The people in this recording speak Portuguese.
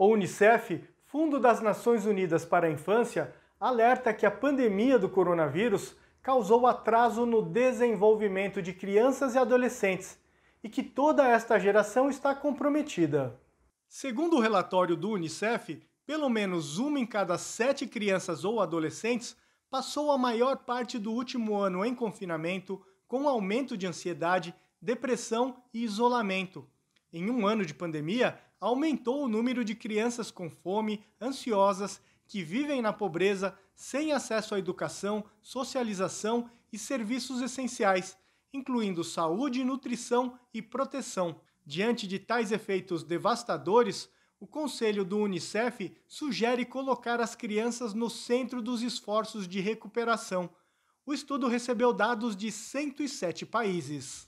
O Unicef, Fundo das Nações Unidas para a Infância, alerta que a pandemia do coronavírus causou atraso no desenvolvimento de crianças e adolescentes e que toda esta geração está comprometida. Segundo o relatório do Unicef, pelo menos uma em cada sete crianças ou adolescentes passou a maior parte do último ano em confinamento, com aumento de ansiedade, depressão e isolamento. Em um ano de pandemia, aumentou o número de crianças com fome, ansiosas, que vivem na pobreza, sem acesso à educação, socialização e serviços essenciais, incluindo saúde, nutrição e proteção. Diante de tais efeitos devastadores, o conselho do Unicef sugere colocar as crianças no centro dos esforços de recuperação. O estudo recebeu dados de 107 países.